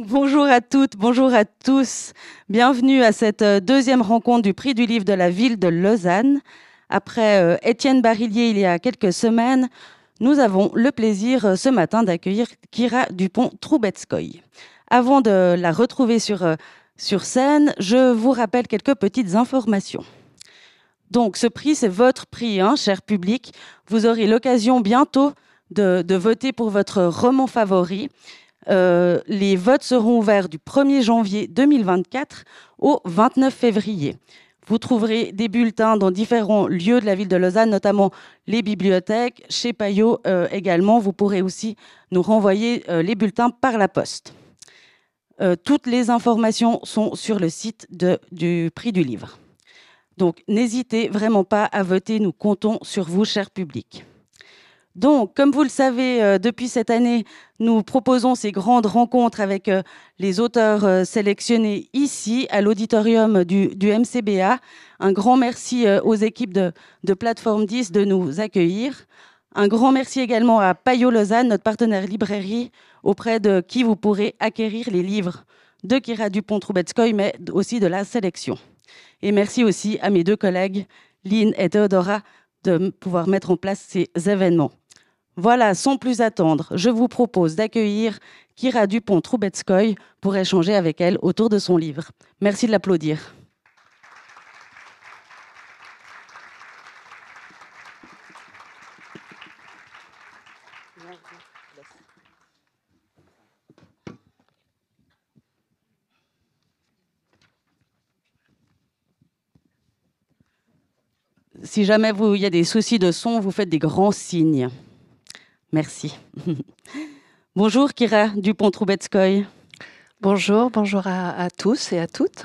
Bonjour à toutes, bonjour à tous. Bienvenue à cette euh, deuxième rencontre du prix du livre de la ville de Lausanne. Après euh, Étienne Barillier il y a quelques semaines, nous avons le plaisir euh, ce matin d'accueillir Kira Dupont-Troubetskoy. Avant de la retrouver sur, sur scène, je vous rappelle quelques petites informations. Donc ce prix, c'est votre prix, hein, cher public. Vous aurez l'occasion bientôt de voter pour votre roman favori. Euh, les votes seront ouverts du 1er janvier 2024 au 29 février. Vous trouverez des bulletins dans différents lieux de la ville de Lausanne, notamment les bibliothèques, chez Payot euh, également. Vous pourrez aussi nous renvoyer euh, les bulletins par la poste. toutes les informations sont sur le site du prix du livre. Donc n'hésitez vraiment pas à voter, nous comptons sur vous, cher public. Donc, comme vous le savez, euh, depuis cette année, nous proposons ces grandes rencontres avec euh, les auteurs euh, sélectionnés ici à l'auditorium du, MCBA. Un grand merci aux équipes de, de, Plateforme 10 de nous accueillir. Un grand merci également à Payot Lausanne, notre partenaire librairie, auprès de qui vous pourrez acquérir les livres de Kira Dupont-Troubetskoy, mais aussi de la sélection. Et merci aussi à mes deux collègues, Lynn et Theodora, de pouvoir mettre en place ces événements. Voilà, sans plus attendre, je vous propose d'accueillir Kira Dupont-Troubetskoy pour échanger avec elle autour de son livre. Merci de l'applaudir. Si jamais il y a des soucis de son, vous faites des grands signes. Merci. bonjour Kira Dupont-Troubetskoy. Bonjour, bonjour à, tous et à toutes.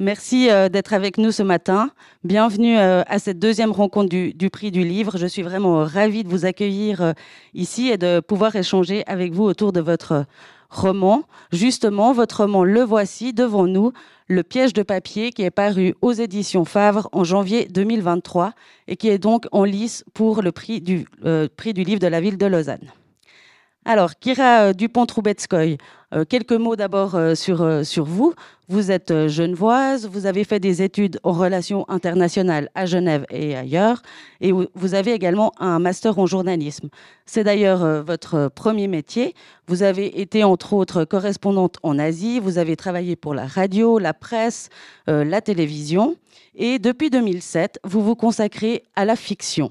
Merci euh, d'être avec nous ce matin. Bienvenue euh, à cette deuxième rencontre du, prix du livre. Je suis vraiment ravie de vous accueillir euh, ici et de pouvoir échanger avec vous autour de votre roman. Justement, votre roman Le Voici devant nous, Le piège de papier, qui est paru aux éditions Favre en janvier 2023 et qui est donc en lice pour le prix du, euh, prix du livre de la ville de Lausanne. Alors, Kira euh, Dupont-Troubetskoy, euh, quelques mots d'abord euh, sur, sur vous. Vous êtes genevoise, vous avez fait des études en relations internationales à Genève et ailleurs, et vous avez également un master en journalisme. C'est d'ailleurs votre premier métier. Vous avez été entre autres correspondante en Asie, vous avez travaillé pour la radio, la presse, la télévision. Et depuis 2007, vous vous consacrez à la fiction,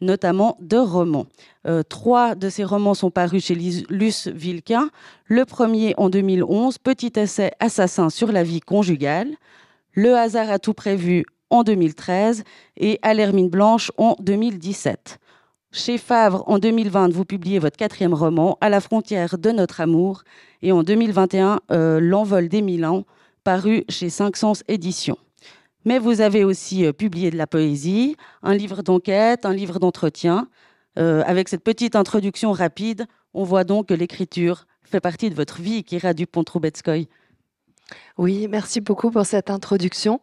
notamment de romans. Euh, trois de ces romans sont parus chez Luce Vilquin. Le premier en 2011, Petit essai assassin sur la vie conjugale. Le hasard a tout prévu en 2013 et À l'hermine blanche en 2017. Chez Favre, en 2020, vous publiez votre quatrième roman, À la frontière de notre amour, et en 2021, euh, L'envol des mille ans, paru chez Sens Éditions. Mais vous avez aussi euh, publié de la poésie, un livre d'enquête, un livre d'entretien. Euh, avec cette petite introduction rapide, on voit donc que l'écriture fait partie de votre vie, Kira Dupont-Troubetskoy. Oui, merci beaucoup pour cette introduction.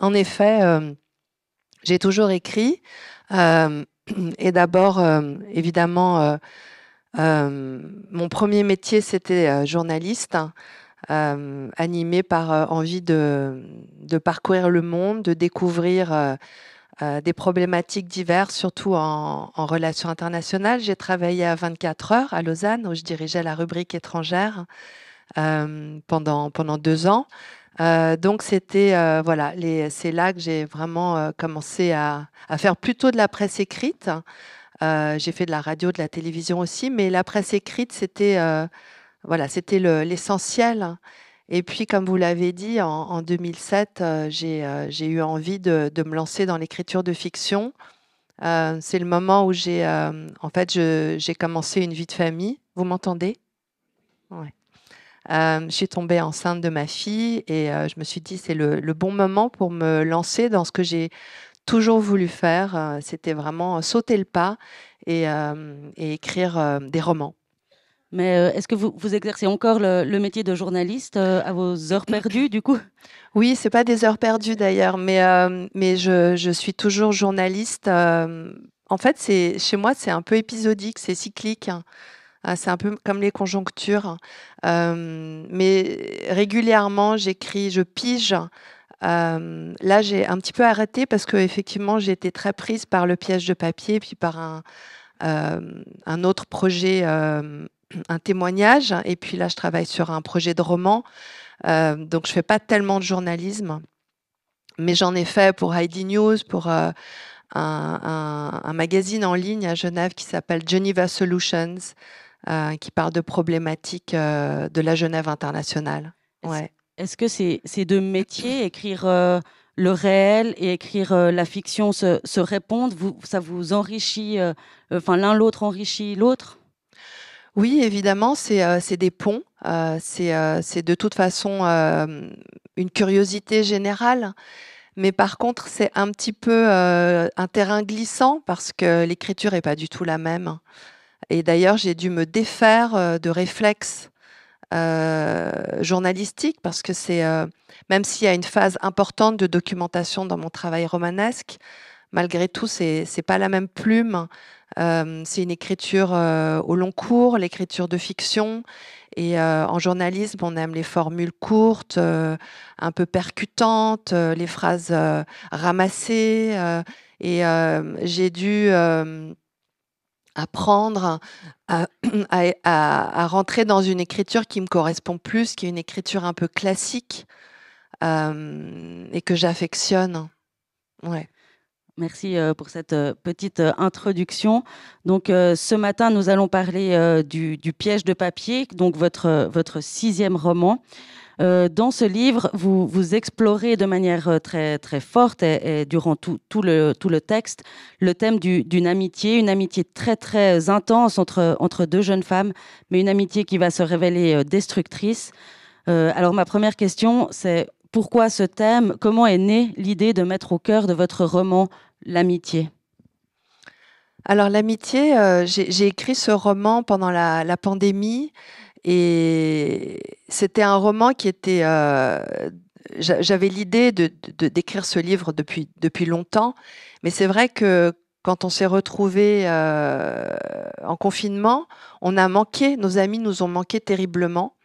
en effet, euh, j'ai toujours écrit. et d'abord, évidemment, mon premier métier, c'était journaliste euh, animée par euh, envie de, parcourir le monde, de découvrir euh, euh, des problématiques diverses, surtout en, en relations internationales. J'ai travaillé à 24 heures à Lausanne, où je dirigeais la rubrique étrangère pendant, pendant deux ans. donc c'était voilà, c'est là que j'ai vraiment commencé à, à, faire plutôt de la presse écrite. j'ai fait de la radio, de la télévision aussi, mais la presse écrite c'était voilà, c'était l'essentiel. Hein. et puis, comme vous l'avez dit, en, 2007, euh, euh, j'ai eu envie de, me lancer dans l'écriture de fiction. Euh, c'est le moment où j'ai, en fait, commencé une vie de famille. Vous m'entendez Oui. Je suis tombée enceinte de ma fille et je me suis dit c'est le, bon moment pour me lancer dans ce que j'ai toujours voulu faire. C'était vraiment sauter le pas et écrire des romans. Mais euh, est-ce que vous, vous, exercez encore le, métier de journaliste euh, à vos heures perdues, du coup oui, c'est pas des heures perdues d'ailleurs, mais, euh, mais je, je, suis toujours journaliste. en fait, c'est chez moi, c'est un peu épisodique, c'est cyclique. Hein. Ah, c'est un peu comme les conjonctures. mais régulièrement, j'écris, je pige. là, j'ai un petit peu arrêté parce que effectivement, j'ai été très prise par le piège de papier, puis par un, un autre projet un témoignage. Et puis là, je travaille sur un projet de roman. Euh, donc, je ne fais pas tellement de journalisme, mais j'en ai fait pour Heidi News, pour euh, un, magazine en ligne à Genève qui s'appelle Geneva Solutions, euh, qui parle de problématiques de la Genève internationale. Ouais. Est-ce que ces, deux métiers, écrire le réel et écrire la fiction se, répondent Ça vous enrichit, enfin l'un l'autre enrichit l'autre oui, évidemment, c'est euh, des ponts. Euh, euh, c'est de toute façon une curiosité générale. Mais par contre, c'est un petit peu un terrain glissant parce que l'écriture n'est pas du tout la même. Et d'ailleurs, j'ai dû me défaire de réflexes journalistiques parce que c'est, même s'il y a une phase importante de documentation dans mon travail romanesque, malgré tout, c'est c'est pas la même plume, c'est une écriture au long cours, l'écriture de fiction. Et en journalisme, on aime les formules courtes, un peu percutantes, les phrases ramassées. et j'ai dû apprendre à, rentrer dans une écriture qui me correspond plus, qui est une écriture un peu classique et que j'affectionne. Ouais merci euh, pour cette euh, petite euh, introduction. Donc, ce matin, nous allons parler du, piège de papier, donc votre, votre sixième roman. Dans ce livre, vous, vous explorez de manière très, très forte et, durant tout, tout, le, tout le texte le thème d'une amitié, une amitié très très intense entre, entre deux jeunes femmes, mais une amitié qui va se révéler destructrice. alors ma première question, c'est pourquoi ce thème Comment est née l'idée de mettre au cœur de votre roman l'amitié alors l'amitié, euh, j'ai écrit ce roman pendant la, pandémie et c'était un roman qui était... Euh, j'avais l'idée de d'écrire ce livre depuis, depuis longtemps, mais c'est vrai que quand on s'est retrouvé euh, en confinement, on a manqué, nos amis nous ont manqué terriblement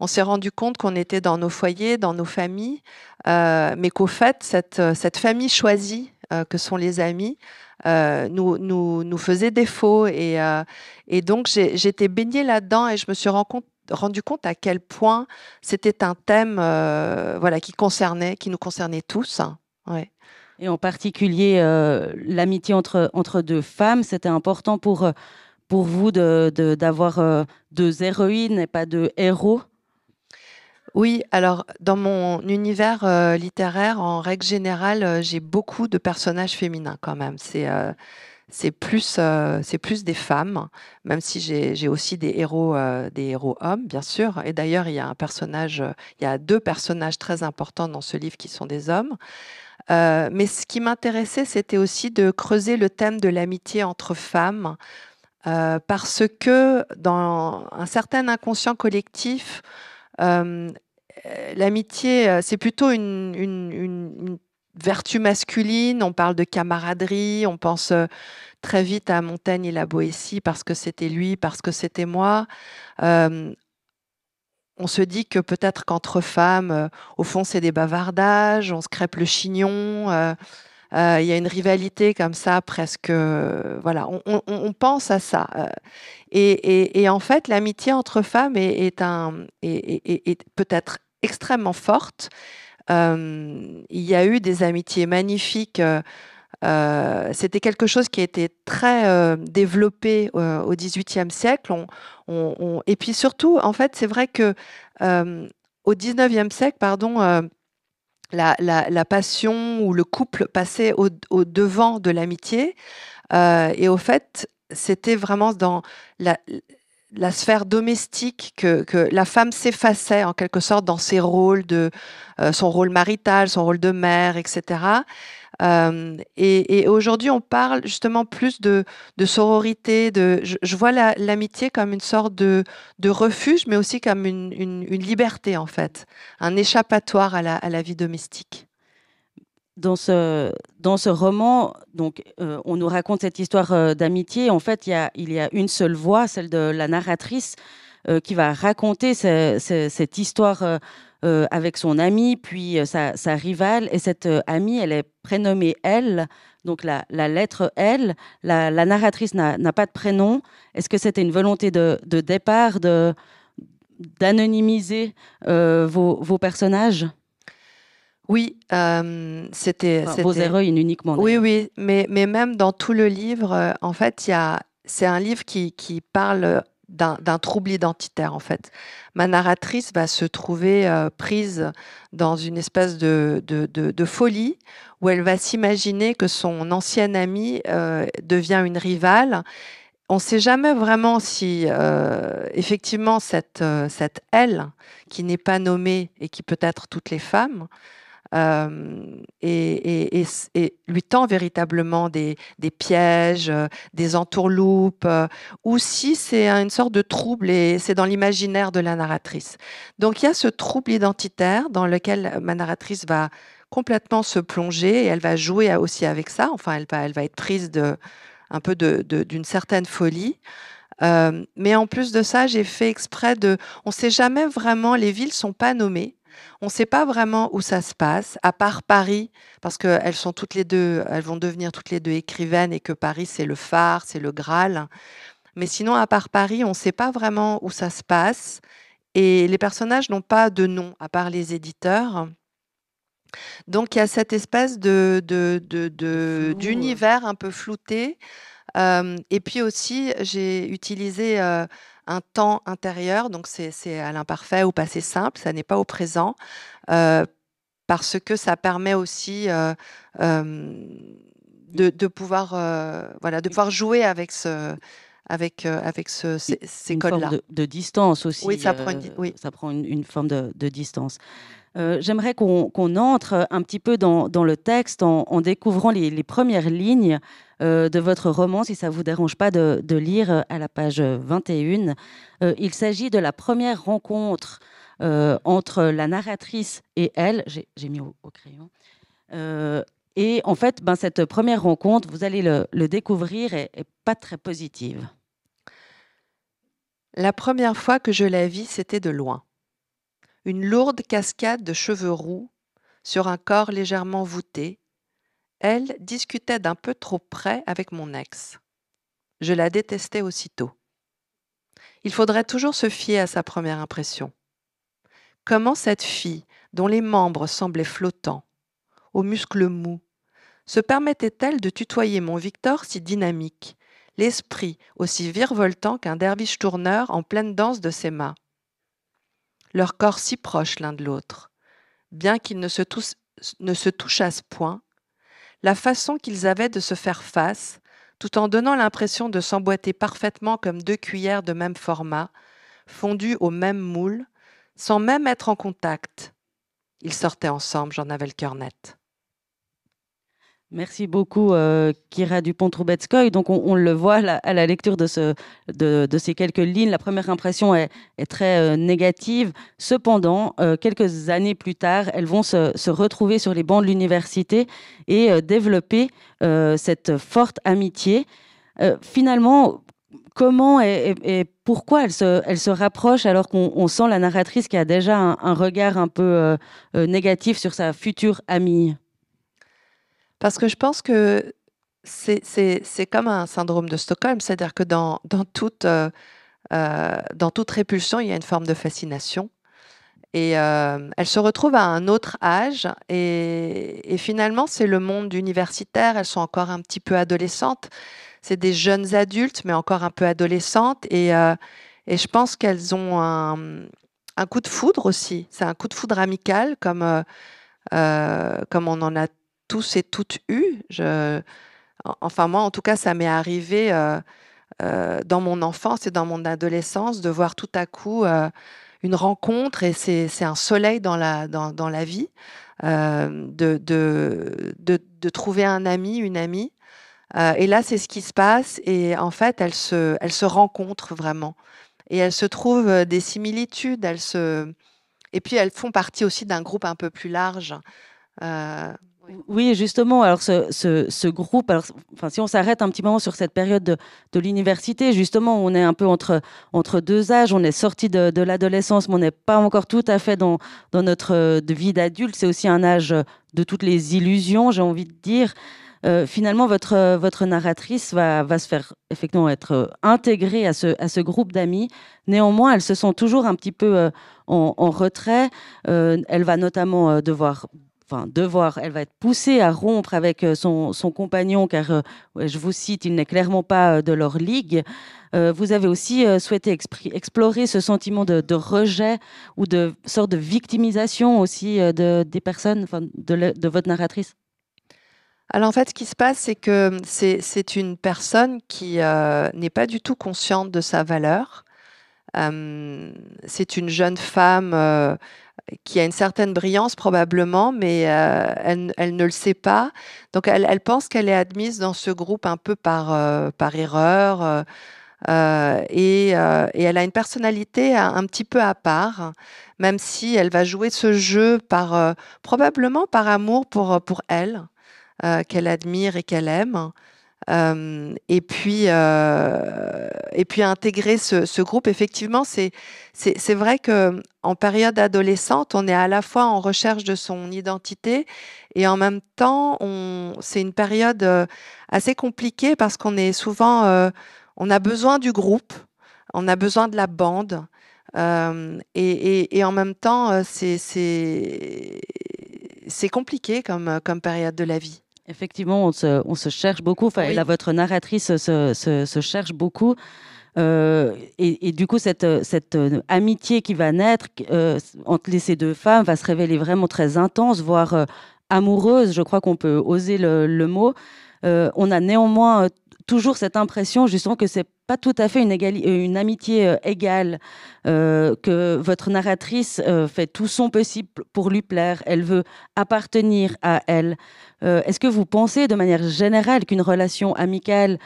on s'est rendu compte qu'on était dans nos foyers, dans nos familles, euh, mais qu'au fait, cette, euh, cette, famille choisie euh, que sont les amis nous, nous, faisait défaut. Et, donc, j'étais baignée là-dedans et je me suis rendu compte, à quel point c'était un thème voilà, qui concernait, qui nous concernait tous. Hein, et en particulier, l'amitié entre, entre deux femmes, c'était important pour, pour vous d'avoir deux héroïnes et pas deux héros oui, alors dans mon univers euh, littéraire, en règle générale, euh, j'ai beaucoup de personnages féminins quand même. C'est euh, plus, des femmes, même si j'ai aussi des héros, des héros hommes, bien sûr. Et d'ailleurs, il y a un personnage, il y a deux personnages très importants dans ce livre qui sont des hommes. mais ce qui m'intéressait, c'était aussi de creuser le thème de l'amitié entre femmes, parce que dans un certain inconscient collectif, euh, euh, l'amitié, euh, c'est plutôt une, vertu masculine. On parle de camaraderie, on pense très vite à Montaigne et la Boétie parce que c'était lui, parce que c'était moi on se dit que peut-être qu'entre femmes, au fond, c'est des bavardages, on se crêpe le chignon, euh, il y a une rivalité comme ça, presque. Euh, voilà, on, pense à ça. Euh, et, en fait, l'amitié entre femmes est, peut-être extrêmement forte. il y a eu des amitiés magnifiques. c'était quelque chose qui a été très développé au XVIIIe siècle. Et puis surtout, en fait, c'est vrai que au XIXe siècle, pardon, la, passion ou le couple passait au, devant de l'amitié. Euh, et au fait, c'était vraiment dans la, sphère domestique que, la femme s'effaçait en quelque sorte dans ses rôles de euh, son rôle marital, son rôle de mère, etc et, aujourd'hui, on parle justement plus de, sororité, de, je, vois l'amitié comme une sorte de, de, refuge, mais aussi comme une, liberté, en fait, un échappatoire à la, vie domestique dans ce, dans ce roman, donc, euh, on nous raconte cette histoire euh, d'amitié. En fait, il y, a, il y a une seule voix, celle de la narratrice, euh, qui va raconter cette histoire euh, avec son amie, puis euh, sa, rivale. Et cette euh, amie, elle est prénommée L, donc la, lettre L. La, narratrice n'a pas de prénom. Est-ce que c'était une volonté de, départ de d'anonymiser vos, personnages Oui, c'était, Vos héroïnes uniquement. Oui, oui, mais, mais même dans tout le livre, en fait, il a, c'est un livre qui, qui parle d'un trouble identitaire en fait. Ma narratrice va se trouver euh, prise dans une espèce de, folie où elle va s'imaginer que son ancienne amie euh, devient une rivale. On ne sait jamais vraiment si euh, effectivement cette elle, qui n'est pas nommée et qui peut être toutes les femmes, euh, et, lui tend véritablement des, pièges, euh, des entourloupes, euh, ou si c'est une sorte de trouble et c'est dans l'imaginaire de la narratrice. Donc il y a ce trouble identitaire dans lequel ma narratrice va complètement se plonger et elle va jouer aussi avec ça. Enfin, elle va, elle va être prise de, un peu d'une certaine folie. mais en plus de ça, j'ai fait exprès de. On ne sait jamais vraiment, les villes ne sont pas nommées. On ne sait pas vraiment où ça se passe, à part Paris, parce qu'elles sont toutes les deux, elles vont devenir toutes les deux écrivaines et que Paris, c'est le phare, c'est le Graal. Mais sinon, à part Paris, on ne sait pas vraiment où ça se passe. Et les personnages n'ont pas de nom, à part les éditeurs. Donc il y a cette espèce d'univers un peu flouté. Euh, et puis aussi, j'ai utilisé euh, un temps intérieur, donc c'est à l'imparfait ou passé simple, ça n'est pas au présent, euh, parce que ça permet aussi euh, euh, de, pouvoir, voilà, de pouvoir jouer avec ce avec, avec ce, ces, codes-là. De, distance aussi. Oui, ça prend une, forme de, de, distance. Euh, j'aimerais qu'on entre un petit peu dans, le texte en, découvrant les, premières lignes euh, de votre roman, si ça ne vous dérange pas de, lire euh, à la page 21. il s'agit de la première rencontre entre la narratrice et elle. J'ai mis au, crayon. et en fait, ben, cette première rencontre, vous allez le, découvrir, n'est pas très positive. La première fois que je la vis, c'était de loin une lourde cascade de cheveux roux sur un corps légèrement voûté, elle discutait d'un peu trop près avec mon ex. Je la détestais aussitôt. Il faudrait toujours se fier à sa première impression. Comment cette fille, dont les membres semblaient flottants, aux muscles mous, se permettait-elle de tutoyer mon Victor si dynamique, l'esprit aussi virevoltant qu'un derviche tourneur en pleine danse de ses mains leurs corps si proches l'un de l'autre. Bien qu'ils ne se, ne se touchassent point, la façon qu'ils avaient de se faire face, tout en donnant l'impression de s'emboîter parfaitement comme deux cuillères de même format, fondues au même moule, sans même être en contact. Ils sortaient ensemble, j'en avais le cœur net. Merci beaucoup, euh, Kira Dupont-Troubetskoy. Donc, on, le voit à la lecture de, ce, de, ces quelques lignes. La première impression est, très euh, négative. Cependant, euh, quelques années plus tard, elles vont se, retrouver sur les bancs de l'université et développer cette forte amitié. finalement, comment et, pourquoi elles se, rapprochent se alors qu'on sent la narratrice qui a déjà un regard un peu négatif sur sa future amie parce que je pense que c'est comme un syndrome de Stockholm, c'est-à-dire que dans, dans, toute, euh, euh, dans, toute, répulsion, il y a une forme de fascination. Et euh, elle se retrouvent à un autre âge. Et, et finalement, c'est le monde universitaire. Elles sont encore un petit peu adolescentes. C'est des jeunes adultes, mais encore un peu adolescentes. Et, euh, et je pense qu'elles ont un, un, coup de foudre aussi. C'est un coup de foudre amical, comme, comme on en a c'est et toutes Je, enfin, moi, en tout cas, ça m'est arrivé euh, euh, dans mon enfance et dans mon adolescence de voir tout à coup euh, une rencontre et c'est un soleil dans la, dans, dans la vie, de, de, de, de, trouver un ami, une amie. et là, c'est ce qui se passe et en fait, elles se, elles se rencontrent vraiment. Et elles se trouvent des similitudes, elles se... et puis elles font partie aussi d'un groupe un peu plus large. Oui, justement. Alors, ce, groupe, enfin, si on s'arrête un petit moment sur cette période de, l'université, justement, on est un peu entre, entre deux âges. On est sorti de, l'adolescence, mais on n'est pas encore tout à fait dans, notre euh, vie d'adulte. C'est aussi un âge de toutes les illusions, j'ai envie de dire. Euh, finalement, votre, euh, votre narratrice va, va se faire effectivement être intégrée à ce, à ce groupe d'amis. Néanmoins, elle se sent toujours un petit peu en, retrait. elle va notamment devoir devoir, elle va être poussée à rompre avec euh, son, compagnon car, euh, je vous cite, il n'est clairement pas euh, de leur ligue. vous avez aussi souhaité explorer ce sentiment de, rejet ou de sorte de victimisation aussi des personnes, de, de, votre narratrice. Alors en fait, ce qui se passe, c'est que hum, c'est une personne qui n'est pas du tout consciente de sa valeur. Hum, c'est une jeune femme qui a une certaine brillance probablement, mais euh, elle, ne le sait pas. Donc elle, pense qu'elle est admise dans ce groupe un peu par, euh, erreur. Euh, et, elle a une personnalité un, petit peu à part, même si elle va jouer ce jeu probablement par amour pour elle, qu'elle admire et qu'elle aime. Euh, et, puis, euh, et puis intégrer ce, ce groupe, effectivement, c'est, c'est, c'est vrai en période adolescente, on est à la fois en recherche de son identité et en même temps, c'est une période euh, assez compliquée parce qu'on est souvent, euh, on a besoin du groupe, on a besoin de la bande. Euh, et, et, et, en même temps, c'est, c'est, c'est compliqué comme, comme période de la vie. Effectivement, on se, cherche beaucoup. Enfin, votre narratrice se, cherche beaucoup. Euh, et, du coup, cette, euh, amitié qui va naître euh, entre ces deux femmes va se révéler vraiment très intense, voire amoureuse, je crois qu'on peut oser le, le mot. on a néanmoins toujours cette impression justement que c'est pas tout à fait une, euh, amitié euh, égale, euh, que votre narratrice fait tout son possible pour lui plaire, elle veut appartenir à elle. Est-ce que vous pensez de manière générale qu'une relation amicale,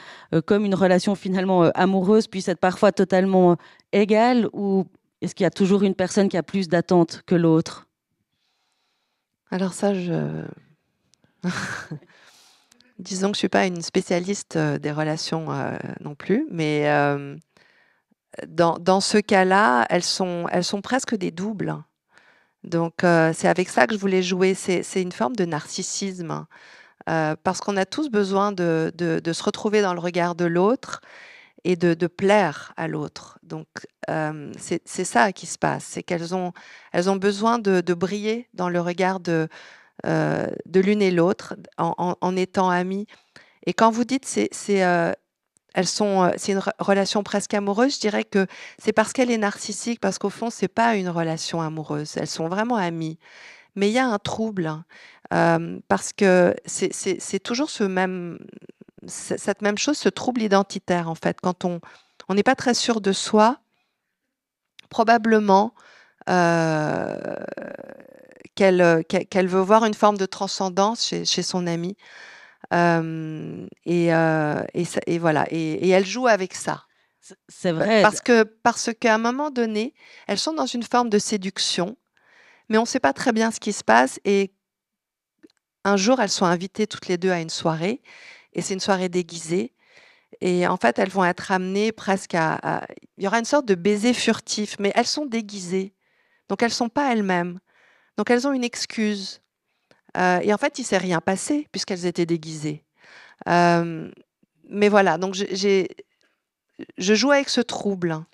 comme une relation finalement amoureuse, puisse être parfois totalement égale ou est-ce qu'il y a toujours une personne qui a plus d'attentes que l'autre Alors ça, je... Disons que je suis pas une spécialiste des relations non plus, mais dans, ce cas-là, elles sont, elles sont presque des doubles. Donc c'est avec ça que je voulais jouer. C'est une forme de narcissisme, hein. parce qu'on a tous besoin de, se retrouver dans le regard de l'autre et de, de, plaire à l'autre. Donc c'est ça qui se passe, c'est qu'elles ont, elles ont besoin de, briller dans le regard de, euh, de l'une et l'autre en, étant amies. Et quand vous dites c'est euh, elles sont euh, c'est une relation presque amoureuse, je dirais que c'est parce qu'elle est narcissique parce qu'au fond c'est pas une relation amoureuse, elles sont vraiment amies. Mais il y a un trouble hein, parce que c'est toujours ce même cette même chose, ce trouble identitaire en fait. Quand on on n'est pas très sûr de soi, probablement euh, qu'elle veut voir une forme de transcendance chez, son ami euh, et, voilà, et, elle joue avec ça. C'est vrai. Parce que parce qu'à un moment donné, elles sont dans une forme de séduction, mais on ne sait pas très bien ce qui se passe. Et un jour, elles sont invitées toutes les deux à une soirée, et c'est une soirée déguisée. Et en fait, elles vont être amenées presque à... Il y aura une sorte de baiser furtif, mais elles sont déguisées. Donc, elles ne sont pas elles-mêmes. Donc elles ont une excuse. Euh, et en fait, il ne s'est rien passé puisqu'elles étaient déguisées. Euh, mais voilà, donc je joue avec ce trouble. Hein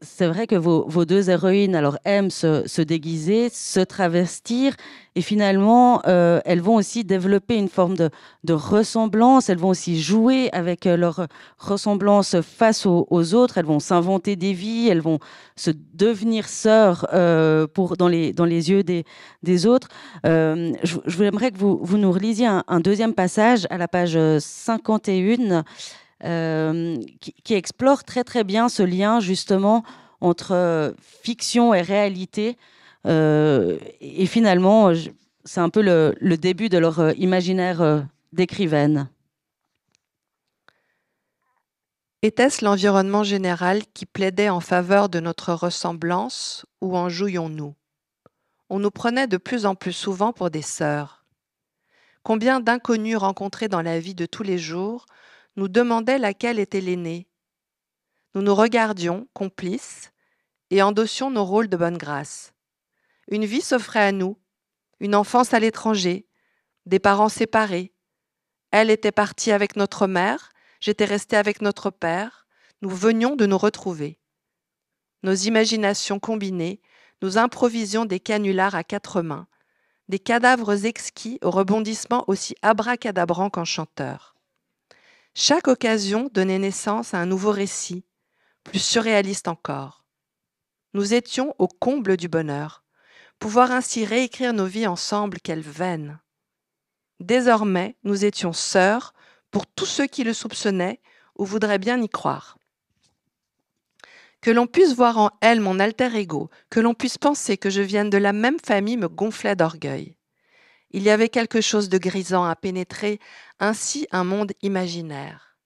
c'est vrai que vos, deux héroïnes alors aiment se, déguiser, se travestir, et finalement euh, elles vont aussi développer une forme de, ressemblance. Elles vont aussi jouer avec euh, leur ressemblance face aux, autres. Elles vont s'inventer des vies. Elles vont se devenir sœurs euh, pour dans les dans les yeux des des autres. je, voudrais que vous vous nous relisiez un, un deuxième passage à la page 51. Euh, qui, explore très très bien ce lien justement entre euh, fiction et réalité. Euh, et finalement, c'est un peu le, le, début de leur imaginaire d'écrivaine. Était-ce l'environnement général qui plaidait en faveur de notre ressemblance ou en jouions-nous On nous prenait de plus en plus souvent pour des sœurs. Combien d'inconnus rencontrés dans la vie de tous les jours nous demandait laquelle était l'aînée. Nous nous regardions, complices, et endossions nos rôles de bonne grâce. Une vie s'offrait à nous, une enfance à l'étranger, des parents séparés. Elle était partie avec notre mère, j'étais restée avec notre père, nous venions de nous retrouver. Nos imaginations combinées, nous improvisions des canulars à quatre mains, des cadavres exquis aux rebondissements aussi abracadabrants qu'enchanteurs. Chaque occasion donnait naissance à un nouveau récit, plus surréaliste encore. Nous étions au comble du bonheur. Pouvoir ainsi réécrire nos vies ensemble, quelle veine. Désormais, nous étions sœurs pour tous ceux qui le soupçonnaient ou voudraient bien y croire. Que l'on puisse voir en elle mon alter ego, que l'on puisse penser que je vienne de la même famille me gonflait d'orgueil. Il y avait quelque chose de grisant à pénétrer ainsi un monde imaginaire.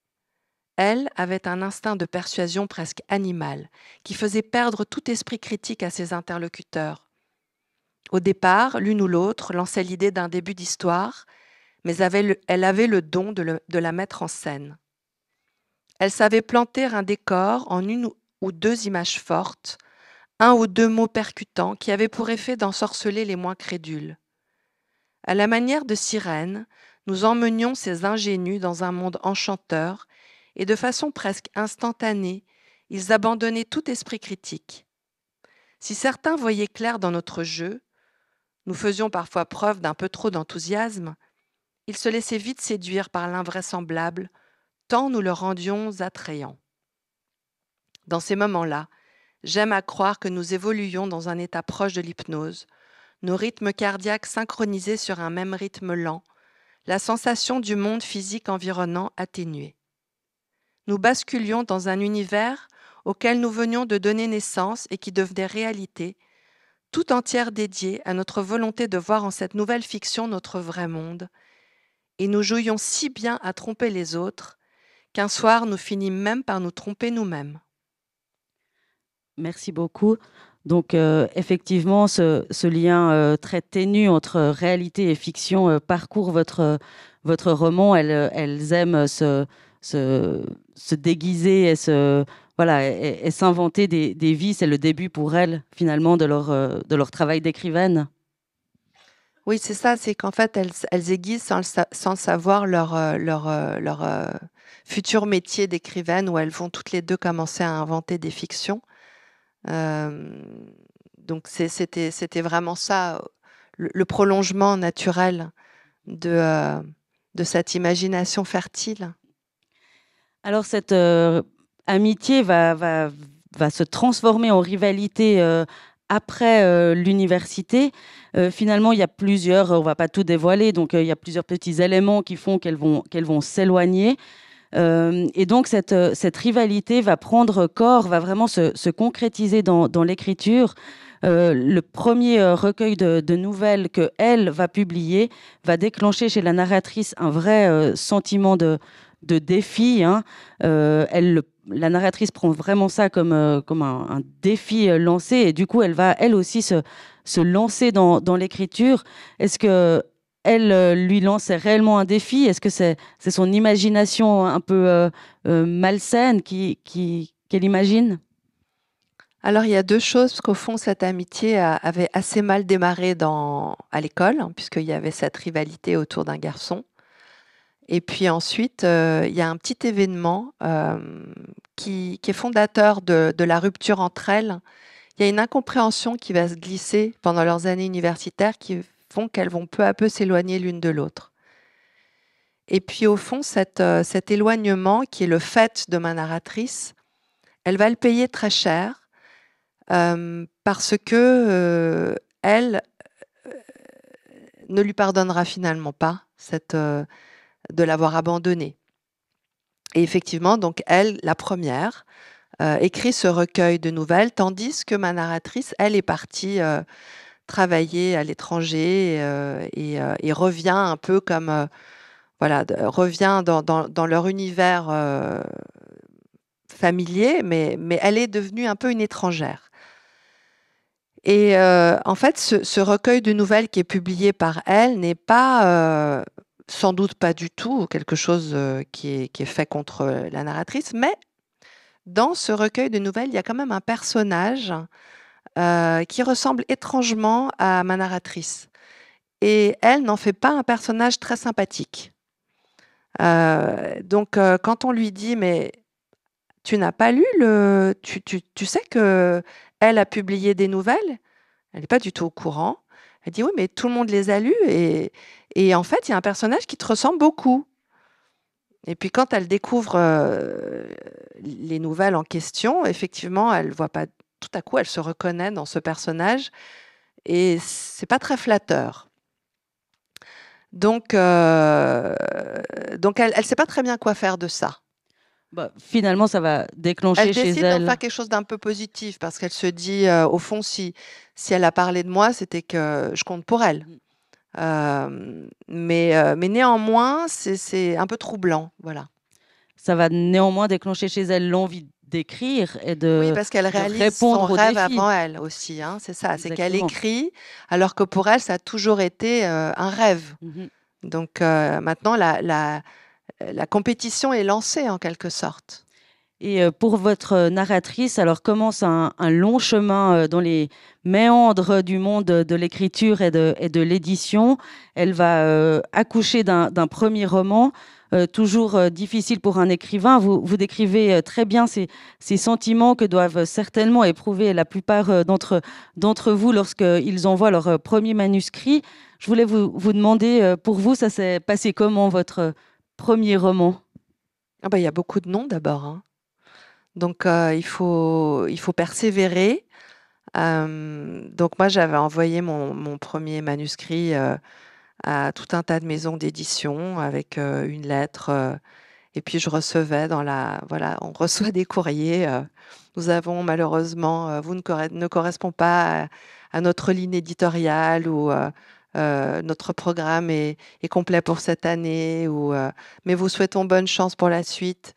Elle avait un instinct de persuasion presque animal, qui faisait perdre tout esprit critique à ses interlocuteurs. Au départ, l'une ou l'autre lançait l'idée d'un début d'histoire, mais elle avait le don de, de la mettre en scène. Elle savait planter un décor en une ou deux images fortes, un ou deux mots percutants qui avaient pour effet d'ensorceler les moins crédules. À la manière de sirène, nous emmenions ces ingénus dans un monde enchanteur, et de façon presque instantanée, ils abandonnaient tout esprit critique. Si certains voyaient clair dans notre jeu, nous faisions parfois preuve d'un peu trop d'enthousiasme, ils se laissaient vite séduire par l'invraisemblable, tant nous le rendions attrayant. Dans ces moments-là, j'aime à croire que nous évoluions dans un état proche de l'hypnose, nos rythmes cardiaques synchronisés sur un même rythme lent, la sensation du monde physique environnant atténuée. Nous basculions dans un univers auquel nous venions de donner naissance et qui devenait réalité, tout entière dédiée à notre volonté de voir en cette nouvelle fiction notre vrai monde, et nous jouions si bien à tromper les autres qu'un soir nous finîmes même par nous tromper nous-mêmes. Merci beaucoup. Donc euh, effectivement, ce, lien euh, très ténu entre réalité et fiction euh, parcourt votre, votre roman. Elles, aiment se, se, déguiser et se... Voilà, et, s'inventer des, vies, c'est le début pour elles, finalement, de leur, de leur travail d'écrivaine. Oui, c'est ça, c'est qu'en fait, elles, elles aiguisent sans, sans savoir leur, leur, leur futur métier d'écrivaine, où elles vont toutes les deux commencer à inventer des fictions. Euh, donc c'était vraiment ça, le, prolongement naturel euh, de, cette imagination fertile. Alors cette euh, amitié va, se transformer en rivalité après l'université. finalement, il y a plusieurs, on va pas tout dévoiler, donc il y a plusieurs petits éléments qui font qu'elles vont, qu'elles vont s'éloigner. Euh, et donc cette, euh, cette rivalité va prendre corps, va vraiment se, concrétiser dans, l'écriture. Euh, le premier recueil de, nouvelles que elle va publier va déclencher chez la narratrice un vrai sentiment de, de défi. Hein. elle la narratrice prend vraiment ça comme, comme un, un défi lancé et du coup elle va elle aussi se, se lancer dans, dans l'écriture. Est-ce que elle euh, lui lançait réellement un défi Est-ce que c'est son imagination un peu euh, euh, malsaine qu'elle qui, imagine alors il y a deux choses, parce qu'au fond cette amitié avait assez mal démarré à l'école, hein, puisqu'il y avait cette rivalité autour d'un garçon. Et puis ensuite, il y a un petit événement qui, est fondateur de, de la rupture entre elles, il y a une incompréhension qui va se glisser pendant leurs années universitaires qui qu'elles vont peu à peu s'éloigner l'une de l'autre. Et puis au fond, euh, cet éloignement qui est le fait de ma narratrice, elle va le payer très cher euh, parce que euh, elle ne lui pardonnera finalement pas de l'avoir abandonnée. Et effectivement, donc elle, la première, écrit ce recueil de nouvelles, tandis que ma narratrice, elle est partie travailler à l'étranger euh, euh, et, revient un peu comme euh, voilà revient dans, leur univers familier, mais, elle est devenue un peu une étrangère. Et en fait, ce, recueil de nouvelles qui est publié par elle n'est pas, sans doute pas du tout, quelque chose qui, est, qui, est, fait contre la narratrice, mais dans ce recueil de nouvelles, il y a quand même un personnage euh, qui ressemble étrangement à ma narratrice. Et elle n'en fait pas un personnage très sympathique. Euh, donc euh, quand on lui dit mais tu n'as pas lu le tu, sais que elle a publié des nouvelles elle n'est pas du tout au courant elle dit oui mais tout le monde les a lues et, en fait il y a un personnage qui te ressemble beaucoup et puis quand elle découvre les nouvelles en question effectivement elle ne voit pas tout à coup, elle se reconnaît dans ce personnage et c'est pas très flatteur. Donc, euh, donc elle sait pas très bien quoi faire de ça. Bah, finalement, ça va déclencher chez elle. Elle décide de faire quelque chose d'un peu positif parce qu'elle se dit, euh, au fond, si, si elle a parlé de moi, c'était que je compte pour elle. Mm. Euh, mais, mais néanmoins, c'est un peu troublant. Voilà. Ça va néanmoins déclencher chez elle l'envie d'écrire et de répondre parce qu'elle son rêve avant elle aussi. Hein, c'est ça, c'est qu'elle écrit, alors que pour elle, ça a toujours été euh, un rêve. Mmh Donc euh, maintenant, la, la, la compétition est lancée en quelque sorte. Et euh, pour votre narratrice, alors commence un, long chemin dans les méandres du monde de l'écriture et de, de l'édition. Elle va accoucher d'un premier roman euh, toujours euh, difficile pour un écrivain. Vous, décrivez euh, très bien ces, sentiments que doivent certainement éprouver la plupart d'entre, d'entre vous lorsqu'ils envoient leur premier manuscrit. Je voulais vous, demander, pour vous, ça s'est passé comment votre premier roman ah bah, Il y a beaucoup de noms d'abord. Hein. Donc il, faut, il faut persévérer. donc moi, j'avais envoyé mon, premier manuscrit à tout un tas de maisons d'édition avec euh, une lettre. Euh, et puis je recevais dans la... Voilà, on reçoit des courriers. Euh. nous avons malheureusement, vous ne, correspond pas à, notre ligne éditoriale ou notre programme est, complet pour cette année ou mais vous souhaitons bonne chance pour la suite.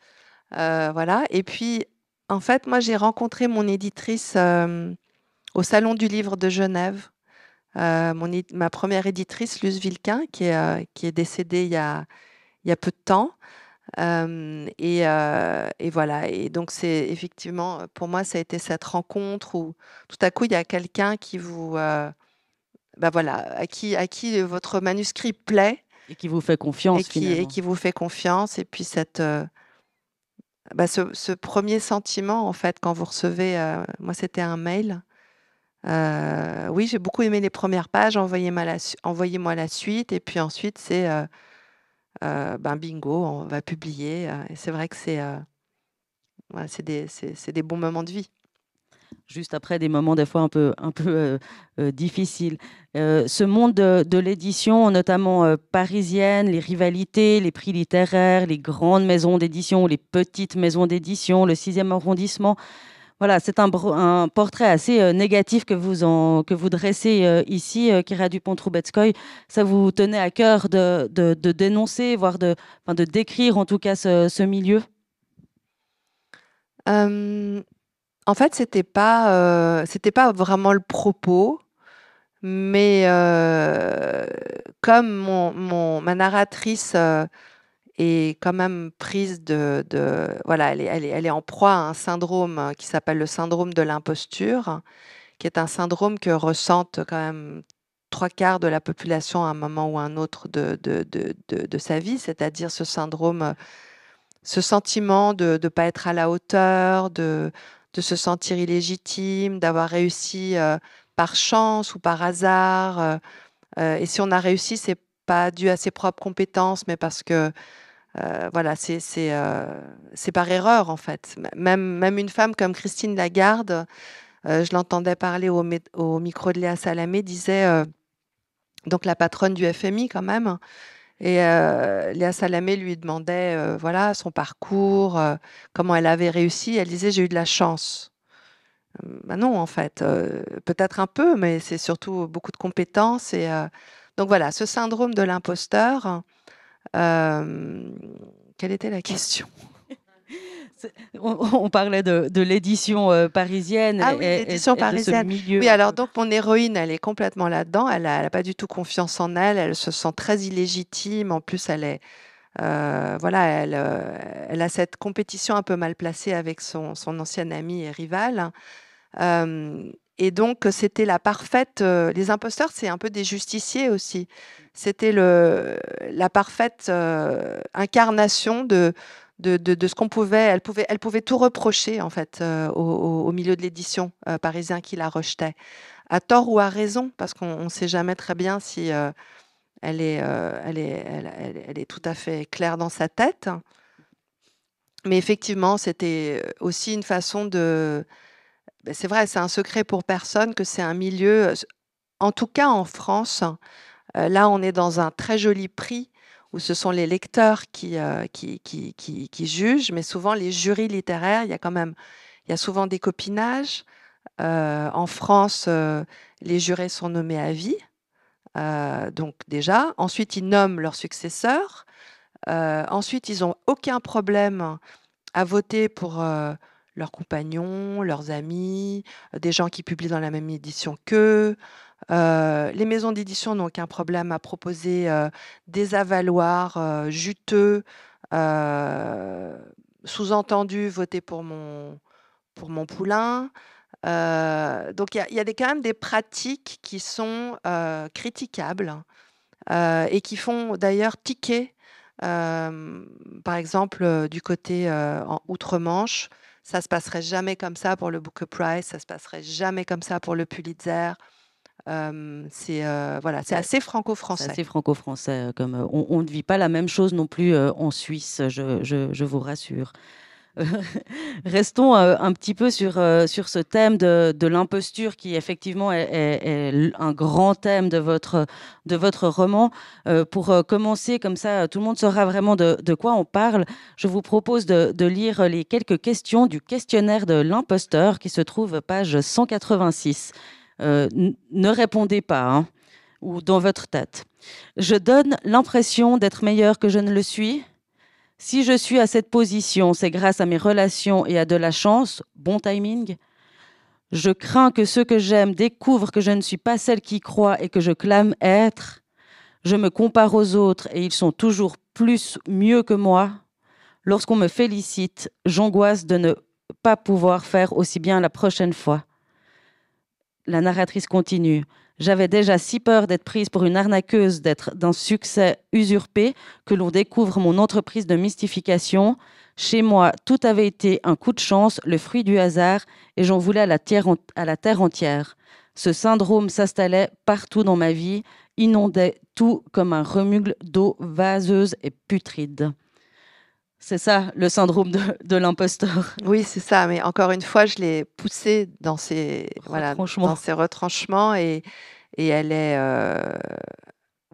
voilà. Et puis, en fait, moi, j'ai rencontré mon éditrice au Salon du Livre de Genève euh, ma première éditrice, Luce Vilquin, qui est, euh, décédée il y, a, peu de temps. Euh, et, voilà. Et donc, c'est effectivement, pour moi, ça a été cette rencontre où tout à coup, il y a quelqu'un qui vous. Bah voilà, à qui, à qui votre manuscrit plaît. Et qui vous fait confiance. Et qui, Et qui vous fait confiance. Et puis, cette. Bah ce, premier sentiment, en fait, quand vous recevez, moi c'était un mail, euh, oui, j'ai beaucoup aimé les premières pages. Envoyez-moi la, suite. Et puis ensuite, c'est euh, euh, ben, bingo, on va publier. c'est vrai que c'est des, bons moments de vie. Juste après des moments des fois un peu, un peu difficiles. ce monde de, de l'édition, notamment parisienne, les rivalités, les prix littéraires, les grandes maisons d'édition, les petites maisons d'édition, le 6e arrondissement, voilà, c'est un, portrait assez euh, négatif que vous, que vous dressez euh, ici, euh, Kira Dupont-Troubetskoy. Ça vous tenait à cœur de, dénoncer, voire de, de décrire en tout cas ce, milieu euh, En fait, ce n'était pas, pas vraiment le propos. Mais comme ma narratrice est quand même prise de, voilà, elle est, en proie à un syndrome euh, qui s'appelle le syndrome de l'imposture, qui est un syndrome que ressentent quand même trois quarts de la population à un moment ou un autre de, de, sa vie, c'est-à-dire ce syndrome, euh, ce sentiment de ne pas être à la hauteur, de, se sentir illégitime, d'avoir réussi euh, par chance ou par hasard. et si on a réussi, c'est pas dû à ses propres compétences, mais parce que euh, voilà, euh, c'est par erreur en fait. Même, une femme comme Christine Lagarde, euh, je l'entendais parler au, micro de Léa Salamé, disait, donc la patronne du FMI quand même, et Léa Salamé lui demandait voilà son parcours, comment elle avait réussi. Elle disait j'ai eu de la chance. Ben non en fait, peut-être un peu, mais c'est surtout beaucoup de compétences. Et donc voilà, ce syndrome de l'imposteur, euh, quelle était la question on, parlait de, l'édition euh, parisienne. Ah et oui, l'édition milieu. Oui, alors donc mon héroïne, elle est complètement là-dedans. Elle n'a pas du tout confiance en elle. Elle se sent très illégitime. En plus, elle est. Euh, voilà, elle, elle, a cette compétition un peu mal placée avec son, son ancienne amie et rivale. Et donc, euh, c'était la parfaite. Euh, les imposteurs, c'est un peu des justiciers aussi. C'était la parfaite euh, incarnation de, de, de, ce qu'on pouvait. Elle, pouvait. elle pouvait tout reprocher, en fait, au, au, milieu de l'édition parisien qui la rejetait. À tort ou à raison, parce qu'on ne sait jamais très bien si elle, est, elle, est, elle, elle, est tout à fait claire dans sa tête. Mais effectivement, c'était aussi une façon de ben, c'est vrai, c'est un secret pour personne que c'est un milieu, en tout cas en France, là on est dans un très joli prix où ce sont les lecteurs qui, qui, qui, qui, jugent, mais souvent les jurys littéraires, il y a quand même, il y a souvent des copinages. en France, les jurés sont nommés à vie, donc déjà. Ensuite, ils nomment leurs successeurs. ensuite, ils n'ont aucun problème à voter pour leurs compagnons, leurs amis, euh, des gens qui publient dans la même édition qu'eux. Euh, les maisons d'édition n'ont aucun problème à proposer euh, des avaloirs juteux, sous-entendus voter pour mon, pour mon poulain. donc il y a, y a des, quand même des pratiques qui sont critiquables et qui font d'ailleurs tiquer, par exemple du côté outre-Manche, ça se passerait jamais comme ça pour le Booker Prize, ça se passerait jamais comme ça pour le Pulitzer. c'est euh, voilà, c'est assez franco-français. Assez euh, franco-français. Comme euh, on, on, ne vit pas la même chose non plus en Suisse, je, je, je vous rassure. restons euh, un petit peu sur, euh, sur ce thème de, l'imposture qui effectivement est, un grand thème de votre, de votre roman. Euh, pour commencer, comme ça tout le monde saura vraiment de, quoi on parle, je vous propose de, lire les quelques questions du questionnaire de l'imposteur qui se trouve page 186. ne répondez pas, hein, ou dans votre tête. Je donne l'impression d'être meilleur que je ne le suis si je suis à cette position, c'est grâce à mes relations et à de la chance, bon timing. Je crains que ceux que j'aime découvrent que je ne suis pas celle qui croit et que je clame être. Je me compare aux autres et ils sont toujours plus mieux que moi. Lorsqu'on me félicite, j'angoisse de ne pas pouvoir faire aussi bien la prochaine fois. La narratrice continue. J'avais déjà si peur d'être prise pour une arnaqueuse, d'être d'un succès usurpé, que l'on découvre mon entreprise de mystification. Chez moi, tout avait été un coup de chance, le fruit du hasard, et j'en voulais à la, terre entière. Ce syndrome s'installait partout dans ma vie, inondait tout comme un remugle d'eau vaseuse et putride. C'est ça, le syndrome de, l'imposteur. Oui, c'est ça. Mais encore une fois, je l'ai poussée dans ses, retranchements et, elle est, euh,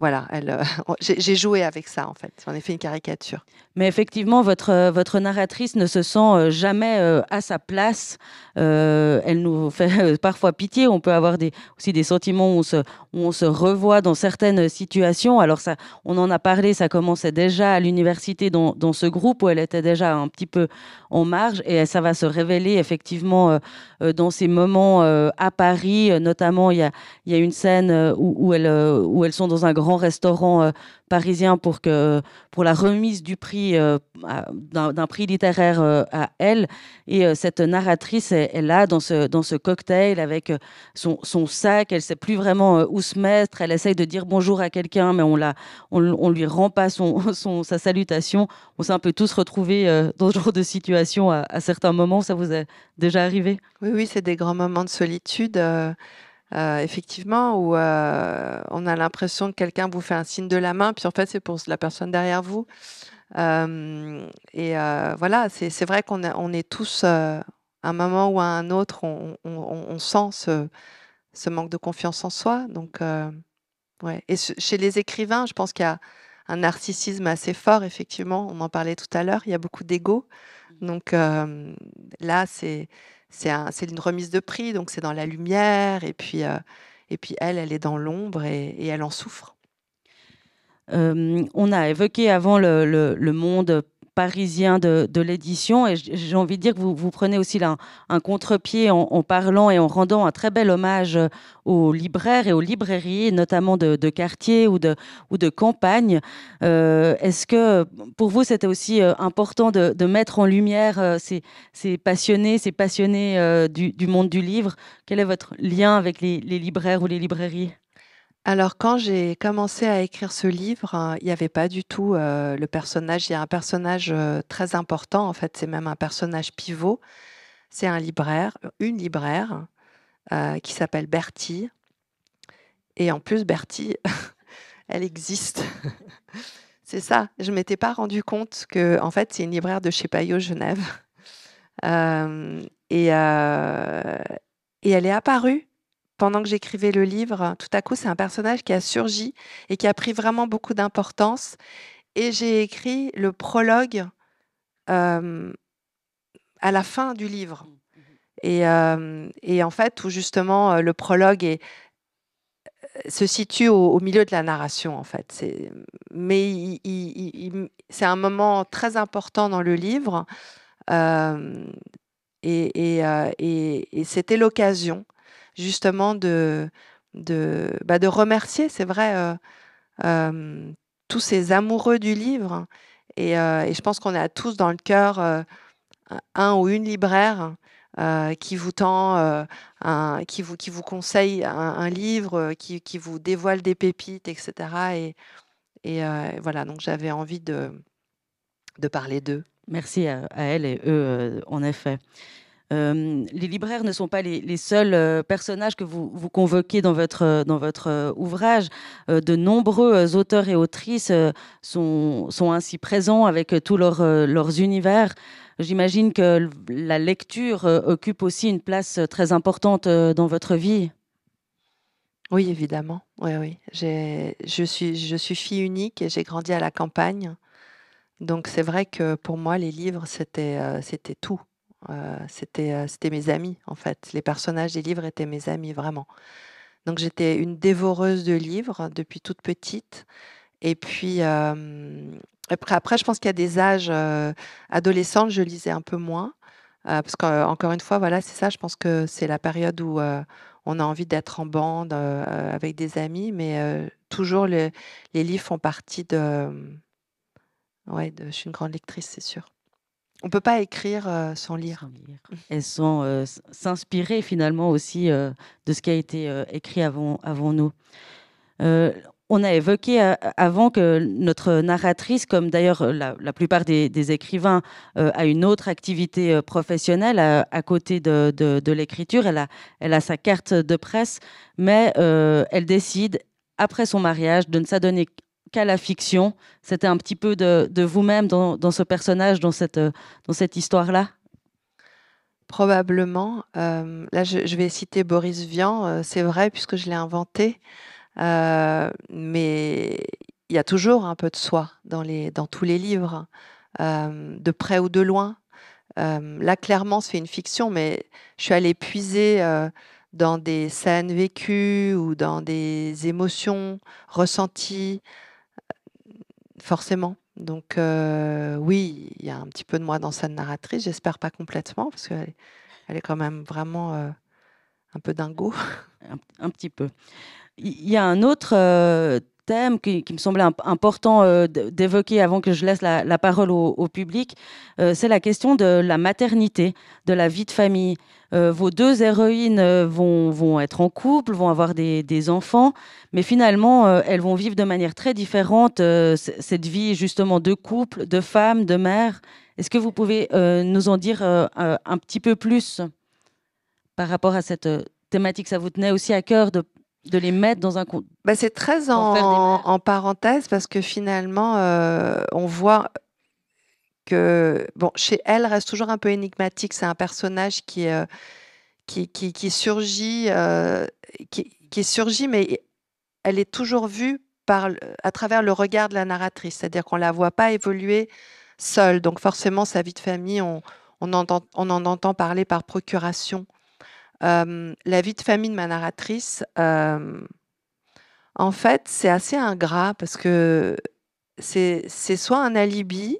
voilà, euh, j'ai joué avec ça en fait. On ai fait une caricature. Mais effectivement, votre, euh, votre narratrice ne se sent euh, jamais à sa place. elle nous fait parfois pitié. On peut avoir aussi des sentiments où on, se, revoit dans certaines situations. Alors ça, on en a parlé, ça commençait déjà à l'université dans, ce groupe où elle était déjà un petit peu en marge et ça va se révéler effectivement dans ces moments à Paris. Notamment, il y a, une scène où elles sont dans un grand restaurant euh, parisien pour, que, pour la remise du prix, euh, d'un prix littéraire euh, à elle. Et cette narratrice est, là dans ce, dans ce cocktail avec son, sac. Elle sait plus vraiment où se mettre. Elle essaye de dire bonjour à quelqu'un, mais on ne on, lui rend pas son, sa salutation. On s'est un peu tous retrouvés dans ce genre de situation à, certains moments. Ça vous est déjà arrivé Oui, oui, c'est des grands moments de solitude. Euh, effectivement, où euh, on a l'impression que quelqu'un vous fait un signe de la main, puis en fait, c'est pour la personne derrière vous. Euh, et voilà, c'est vrai qu'on est tous, à un moment ou à un autre, on, sent ce, manque de confiance en soi. Donc, Et chez les écrivains, je pense qu'il y a un narcissisme assez fort, effectivement. On en parlait tout à l'heure. Il y a beaucoup d'ego. Donc là, c'est une remise de prix, donc c'est dans la lumière, et puis, et puis elle, elle est dans l'ombre et, elle en souffre. on a évoqué avant le, le monde parisien de, l'édition. Et j'ai envie de dire que vous, vous prenez aussi un, contre-pied en, parlant et en rendant un très bel hommage aux libraires et aux librairies, notamment de, de quartier ou de, ou campagne. Euh, est-ce que pour vous, c'était aussi euh, important de, mettre en lumière euh, ces, passionnés, ces passionnés du, monde du livre Quel est votre lien avec les libraires ou les librairies alors, quand j'ai commencé à écrire ce livre, hein, il n'y avait pas du tout euh, le personnage. Il y a un personnage euh, très important, en fait, c'est même un personnage pivot. C'est un libraire, une libraire, euh, qui s'appelle Bertie. Et en plus, Bertie, elle existe. c'est ça. Je ne m'étais pas rendu compte que, en fait, c'est une libraire de chez Payot, Genève. et, et elle est apparue pendant que j'écrivais le livre, tout à coup, c'est un personnage qui a surgi et qui a pris vraiment beaucoup d'importance. Et j'ai écrit le prologue euh, à la fin du livre. Mmh, mmh. Euh, et, en fait, où justement, euh, le prologue se situe au, milieu de la narration, en fait. C'est, mais c'est un moment très important dans le livre. et, et c'était l'occasion justement de, bah, de, remercier, c'est vrai, euh, euh, tous ces amoureux du livre. Et, euh, je pense qu'on a tous dans le cœur un ou une libraire. qui vous tend, qui, vous, qui vous conseille un, livre, qui, vous dévoile des pépites, etc. Et, voilà, donc j'avais envie de, parler d'eux. Merci à, elle et eux, en effet. Euh, les libraires ne sont pas les, seuls euh, personnages que vous, convoquez dans votre, euh, dans votre ouvrage. de nombreux auteurs et autrices sont, ainsi présents avec tous leurs univers. J'imagine que la lecture occupe aussi une place très importante dans votre vie. Oui, évidemment. Oui, oui. Je suis, je suis fille unique et j'ai grandi à la campagne. Donc c'est vrai que pour moi, les livres, c'était tout euh, c'était euh, c'était mes amis en fait. Les personnages des livres étaient mes amis vraiment. Donc j'étais une dévoreuse de livres hein, depuis toute petite. Et puis euh, après, après, je pense qu'il y a des âges adolescentes, je lisais un peu moins. parce qu'encore une fois, voilà, c'est ça, je pense que c'est la période où on a envie d'être en bande avec des amis, mais toujours les livres font partie de... Ouais, de, je suis une grande lectrice, c'est sûr. On ne peut pas écrire euh, sans lire. Et sans euh, s'inspirer finalement aussi euh, de ce qui a été écrit avant, avant nous. on a évoqué avant que notre narratrice, comme d'ailleurs la, plupart des, écrivains, a une autre activité professionnelle à, côté de, de l'écriture. Elle a, elle a sa carte de presse, mais elle décide après son mariage de ne s'adonner qu'à la fiction. C'était un petit peu de, vous-même dans, ce personnage, dans cette, euh, dans cette histoire-là Probablement. Euh, là, je, vais citer Boris Vian, euh, c'est vrai, puisque je l'ai inventé. mais il y a toujours un peu de soi dans, les, dans tous les livres, de près ou de loin. là, clairement, c'est une fiction, mais je suis allée puiser dans des scènes vécues ou dans des émotions ressenties forcément. Donc euh, oui, il y a un petit peu de moi dans sa narratrice, j'espère pas complètement, parce qu'elle est quand même vraiment euh, un peu dingo. Un, petit peu. Il y a un autre euh, thème qui, me semblait important euh, d'évoquer avant que je laisse la, parole au, public, euh, c'est la question de la maternité, de la vie de famille. Euh, vos deux héroïnes vont, être en couple, vont avoir des, des enfants, mais finalement, elles vont vivre de manière très différente cette vie justement de couple, de femme, de mère. Est-ce que vous pouvez nous en dire un petit peu plus par rapport à cette thématique Ça vous tenait aussi à cœur de de les mettre dans un compte bah, C'est très en, parenthèse parce que finalement, euh, on voit que bon, chez elle reste toujours un peu énigmatique. C'est un personnage qui, euh, qui, surgit, euh, qui, qui, surgit, mais elle est toujours vue par, à travers le regard de la narratrice, c'est-à-dire qu'on ne la voit pas évoluer seule. Donc forcément, sa vie de famille, on, on, on en entend parler par procuration. Euh, la vie de famille de ma narratrice, euh, en fait, c'est assez ingrat parce que c'est soit un alibi,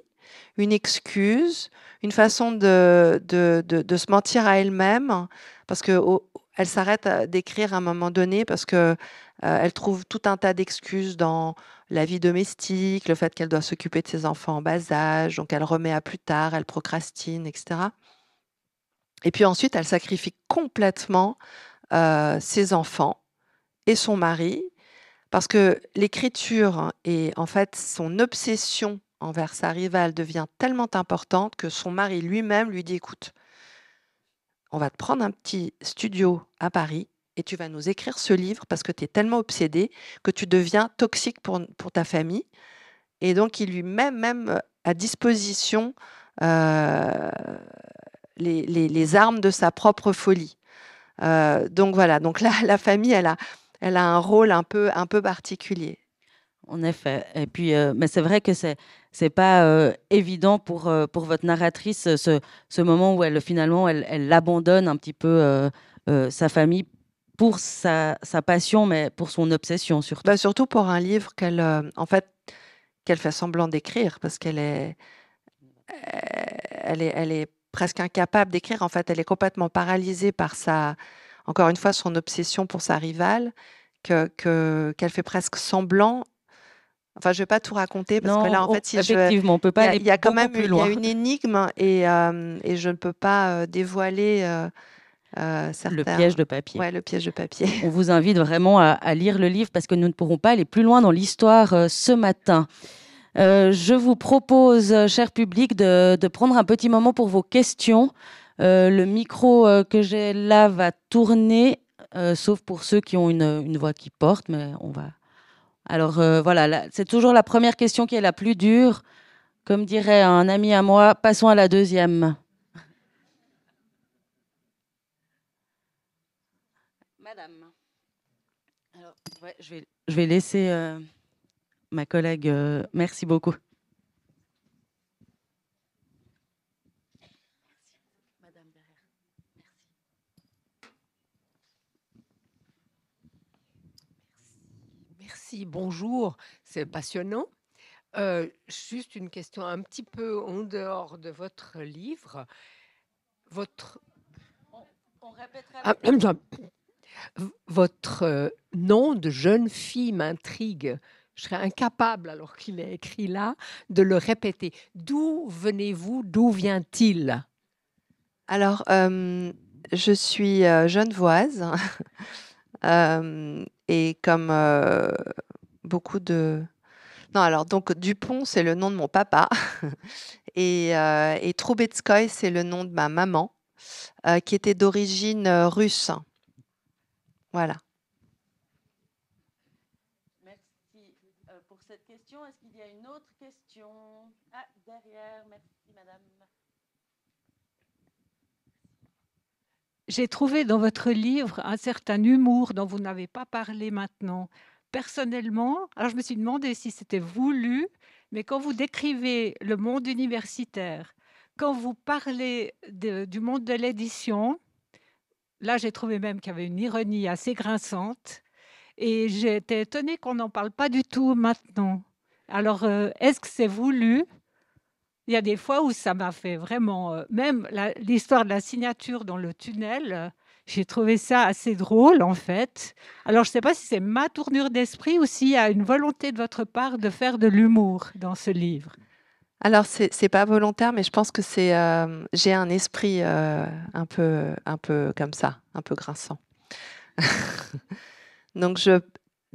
une excuse, une façon de, se mentir à elle-même, parce qu'elle s'arrête d'écrire à un moment donné parce qu'elle euh, trouve tout un tas d'excuses dans la vie domestique, le fait qu'elle doit s'occuper de ses enfants en bas âge, donc elle remet à plus tard, elle procrastine, etc. Et puis ensuite, elle sacrifie complètement euh, ses enfants et son mari, parce que l'écriture et en fait son obsession envers sa rivale devient tellement importante que son mari lui-même lui dit, écoute, on va te prendre un petit studio à Paris et tu vas nous écrire ce livre parce que tu es tellement obsédée que tu deviens toxique pour, pour ta famille. Et donc, il lui met même à disposition euh, les, armes de sa propre folie. Euh, donc voilà, donc la famille, elle a, elle a un rôle un peu, un peu particulier. En effet. Et puis, euh, mais c'est vrai que c'est c'est pas euh, évident pour pour votre narratrice ce, moment où elle finalement elle, elle abandonne un petit peu sa famille pour sa, passion, mais pour son obsession surtout. Bah, surtout pour un livre qu'elle en fait qu'elle fait semblant d'écrire parce qu'elle est elle est elle est presque incapable d'écrire. En fait, elle est complètement paralysée par sa, encore une fois, son obsession pour sa rivale, que, qu'elle fait presque semblant. Enfin, je ne vais pas tout raconter parce que là, en fait, si effectivement, je, on peut pas. Il y, a quand même une énigme euh, et, je ne peux pas euh, dévoiler. Euh, euh Le piège de papier. Ouais, le piège de papier. On vous invite vraiment à, lire le livre parce que nous ne pourrons pas aller plus loin dans l'histoire ce matin. Euh, je vous propose, euh, cher public, de, prendre un petit moment pour vos questions. Euh, le micro que j'ai là va tourner, sauf pour ceux qui ont une, voix qui porte, mais on va. Alors voilà, c'est toujours la première question qui est la plus dure. Comme dirait un ami à moi, passons à la deuxième. Madame. Alors, je, vais, je vais laisser ma collègue. Euh, merci beaucoup. Merci, bonjour, c'est passionnant. Euh, juste une question un petit peu en dehors de votre livre. votre ah, ah, euh, nom de jeune fille m'intrigue je serais incapable, alors qu'il est écrit là, de le répéter. D'où venez-vous D'où vient-il Alors, euh, je suis euh, genevoise. Euh, et comme beaucoup de... Non, alors, donc, Dupont, c'est le nom de mon papa. et, et c'est le nom de ma maman, qui était d'origine russe. Voilà. Ah, j'ai trouvé dans votre livre un certain humour dont vous n'avez pas parlé maintenant. Personnellement, alors je me suis demandé si c'était voulu, mais quand vous décrivez le monde universitaire, quand vous parlez du monde de l'édition, là j'ai trouvé même qu'il y avait une ironie assez grinçante et j'étais étonnée qu'on n'en parle pas du tout maintenant. Alors, euh, est-ce que c'est voulu Il y a des fois où ça m'a fait vraiment, euh, même l'histoire de la signature dans le tunnel, euh, j'ai trouvé ça assez drôle en fait. Alors, je ne sais pas si c'est ma tournure d'esprit ou s'il y a une volonté de votre part de faire de l'humour dans ce livre. Alors ce n'est pas volontaire, mais je pense que c'est j'ai un esprit un peu un peu comme ça, un peu grinçant. Donc je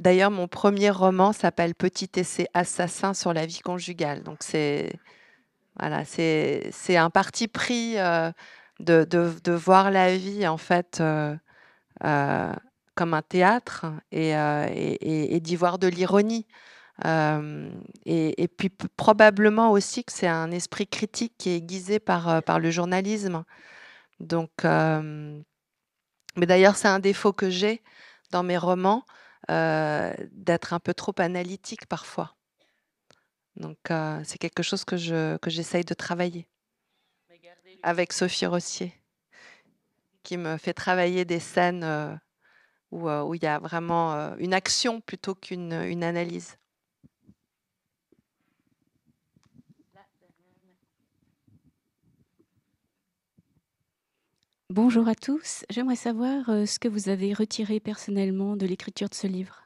D'ailleurs, mon premier roman s'appelle Petit essai assassin sur la vie conjugale. Donc c'est un parti pris euh, de, voir la vie en fait euh, euh, comme un théâtre et, d'y voir de l'ironie. et, puis probablement aussi que c'est un esprit critique qui est aiguisé par, le journalisme. mais d'ailleurs, c'est un défaut que j'ai dans mes romans, euh, d'être un peu trop analytique parfois. Donc euh, c'est quelque chose que, je, que j'essaye de travailler avec Sophie Rossier, qui me fait travailler des scènes euh, où il y a vraiment une action plutôt qu'une une analyse. Bonjour à tous. J'aimerais savoir euh, ce que vous avez retiré personnellement de l'écriture de ce livre.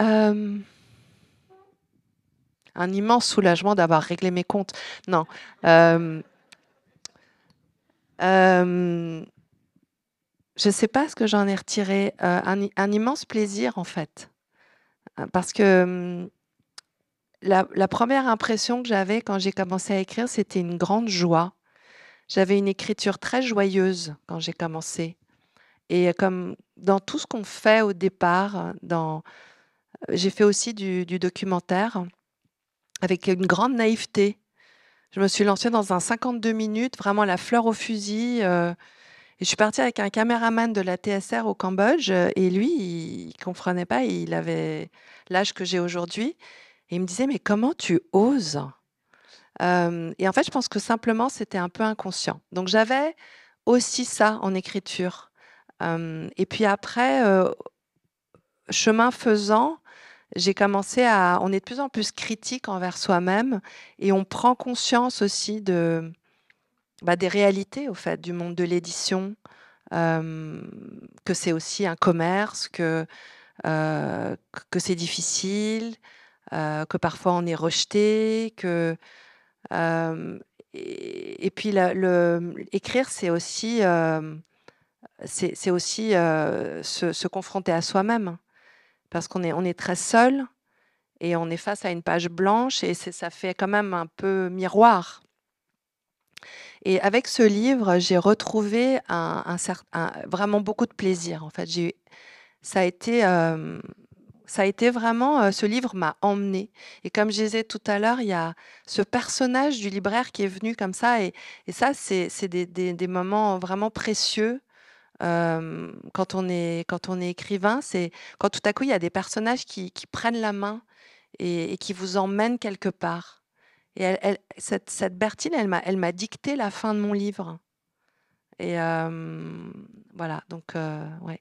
Euh, un immense soulagement d'avoir réglé mes comptes. Non, euh, Je ne sais pas ce que j'en ai retiré, un immense plaisir, en fait. parce que, la première impression que j'avais quand j'ai commencé à écrire, c'était une grande joie. J'avais une écriture très joyeuse quand j'ai commencé. Et euh, comme dans tout ce qu'on fait au départ, dans... Euh, j'ai fait aussi du, documentaire avec une grande naïveté. Je me suis lancée dans un 52 minutes, vraiment la fleur au fusil. Euh, et je suis partie avec un caméraman de la TSR au Cambodge. Et lui, il ne comprenait pas, il avait l'âge que j'ai aujourd'hui. Et il me disait, mais comment tu oses et en fait, je pense que simplement, c'était un peu inconscient. Donc j'avais aussi ça en écriture. et puis après, chemin faisant, j'ai commencé à... On est de plus en plus critique envers soi-même et on prend conscience aussi de, bah, des réalités, au fait, du monde de l'édition, que c'est aussi un commerce, que, que c'est difficile, que parfois on est rejeté, que... Euh, et puis la le écrire, c'est aussi, euh, c'est aussi, euh, se confronter à soi-même. Parce qu'on est on est très seul et on est face à une page blanche et ça fait quand même un peu miroir. Et avec ce livre, j'ai retrouvé un vraiment beaucoup de plaisir, en fait. J'ai ça a été, ça a été vraiment, euh, ce livre m'a emmené. Et comme je disais tout à l'heure, il y a ce personnage du libraire qui est venu comme ça. Et, ça, c'est des, moments vraiment précieux quand, on est, quand on est écrivain. C'est quand tout à coup, il y a des personnages qui, prennent la main et, qui vous emmènent quelque part. Et cette, Bertine, elle m'a dicté la fin de mon livre. Et voilà, donc, euh, ouais.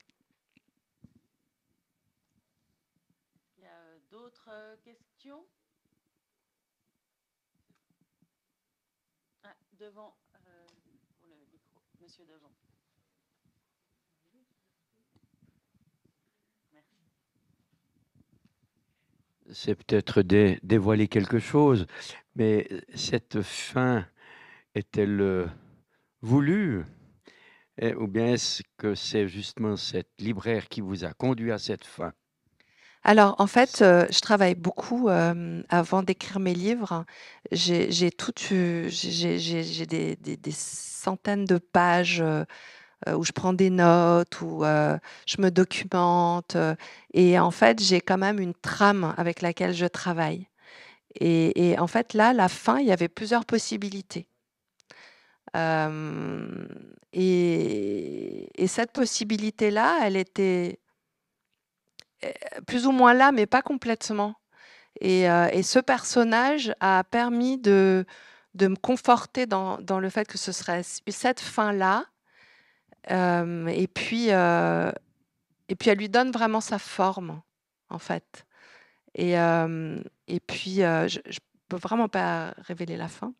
c'est peut-être dévoiler quelque chose, mais cette fin est-elle euh, voulue eh, Ou bien est-ce que c'est justement cette libraire qui vous a conduit à cette fin alors, en fait, euh, je travaille beaucoup euh, avant d'écrire mes livres. J'ai des, centaines de pages euh, où je prends des notes, où euh, je me documente. Euh, et en fait, j'ai quand même une trame avec laquelle je travaille. Et, en fait, là, la fin, il y avait plusieurs possibilités. et, cette possibilité-là, elle était plus ou moins là, mais pas complètement. Et, ce personnage a permis de, me conforter dans, le fait que ce serait cette fin-là euh, et, puis, euh, et puis, elle lui donne vraiment sa forme, en fait. Et, euh, et puis, je ne peux vraiment pas révéler la fin.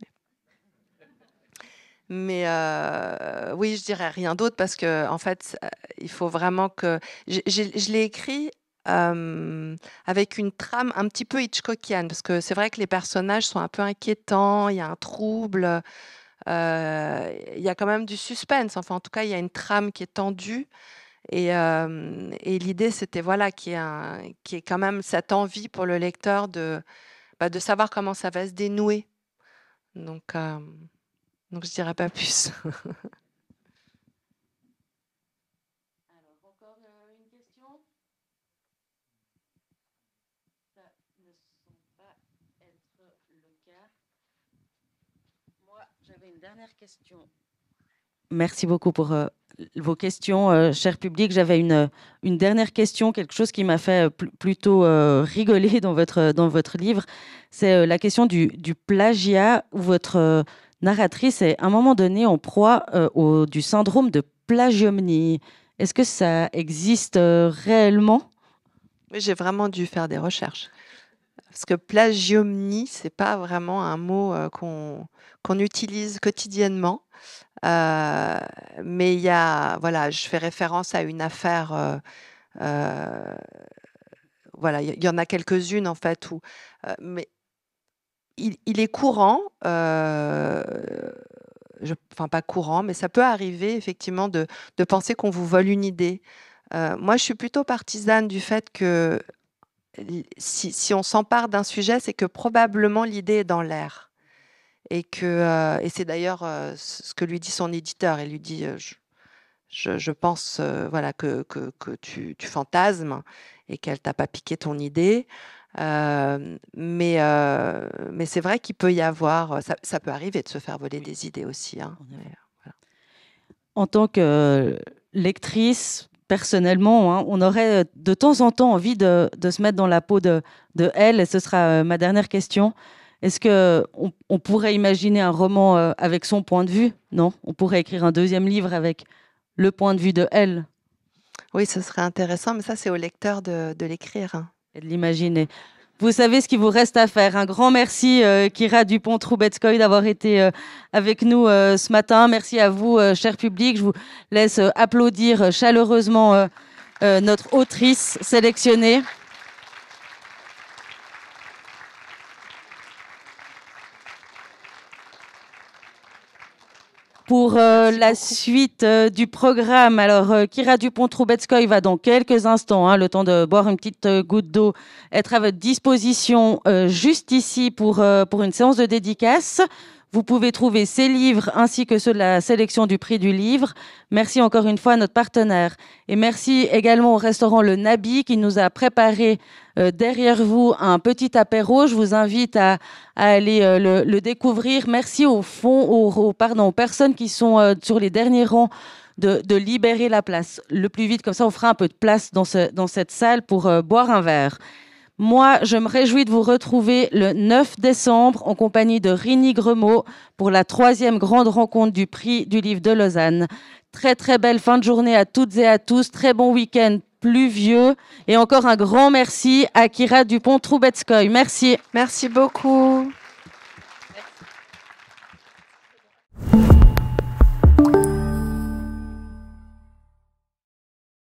Mais, oui, je dirais rien d'autre parce que, en fait, il faut vraiment que. je l'ai écrit avec une trame un petit peu Hitchcockienne, parce que c'est vrai que les personnages sont un peu inquiétants, il y a un trouble, euh, il y a quand même du suspense. Enfin, en tout cas, il y a une trame qui est tendue. Et, euh, l'idée, c'était voilà, qui est quand même cette envie pour le lecteur de, bah, de savoir comment ça va se dénouer. Donc, euh, donc je ne dirais pas plus. Alors, encore, dernière question. Merci beaucoup pour euh, vos questions, chers euh, cher public. J'avais une, euh, une, dernière question, quelque chose qui m'a fait plutôt rigoler dans votre, dans votre livre. C'est la question du, du plagiat où votre narratrice est à un moment donné en proie au, du syndrome de plagiomnie. Est-ce que ça existe réellement j'ai vraiment dû faire des recherches. Parce que plagiomnie, c'est pas vraiment un mot qu'on utilise quotidiennement. mais il y a, voilà, je fais référence à une affaire. voilà, il y, en a quelques-unes en fait où, mais il, est courant. Je, enfin, pas courant, mais ça peut arriver effectivement de, de penser qu'on vous vole une idée. moi, je suis plutôt partisane du fait que si, on s'empare d'un sujet, c'est que probablement l'idée est dans l'air. Et, euh, et c'est d'ailleurs euh, ce que lui dit son éditeur. Il lui dit euh, je, pense voilà, que, que, tu, fantasmes et qu'elle t'a pas piqué ton idée. mais mais c'est vrai qu'il peut y avoir. Ça, peut arriver de se faire voler des idées aussi. Hein. En tant que lectrice, personnellement, hein, on aurait euh, de temps en temps envie de, se mettre dans la peau de, de elle, et ce sera euh, ma dernière question. Est-ce que on, pourrait imaginer un roman euh, avec son point de vue Non, on pourrait écrire un deuxième livre avec le point de vue de elle. Oui, ce serait intéressant, mais ça c'est au lecteur de, l'écrire. Hein. Et de l'imaginer. Vous savez ce qu'il vous reste à faire. Un grand merci, euh, Kira Dupont-Troubetskoy, d'avoir été euh, avec nous euh, ce matin. Merci à vous, cher public. Je vous laisse applaudir chaleureusement notre autrice sélectionnée. pour euh, la suite euh, du programme. Alors, euh, Kira Dupont-Troubetskoy va dans quelques instants, hein, le temps de boire une petite goutte d'eau, être à votre disposition juste ici pour, pour une séance de dédicace. Vous pouvez trouver ces livres ainsi que ceux de la sélection du prix du livre. Merci encore une fois à notre partenaire. Et merci également au restaurant Le Nabi qui nous a préparé euh, derrière vous un petit apéro. Je vous invite à, aller euh, le, découvrir. Merci au fond, pardon, aux personnes qui sont euh, sur les derniers rangs de, libérer la place le plus vite. Comme ça, on fera un peu de place dans cette salle pour boire un verre. Moi, je me réjouis de vous retrouver le 9 décembre en compagnie de Rini Gremaud pour la troisième grande rencontre du prix du livre de Lausanne. Très très belle fin de journée à toutes et à tous. Très bon week-end pluvieux. Et encore un grand merci à Kira Dupont-Troubetskoy. Merci. Merci beaucoup.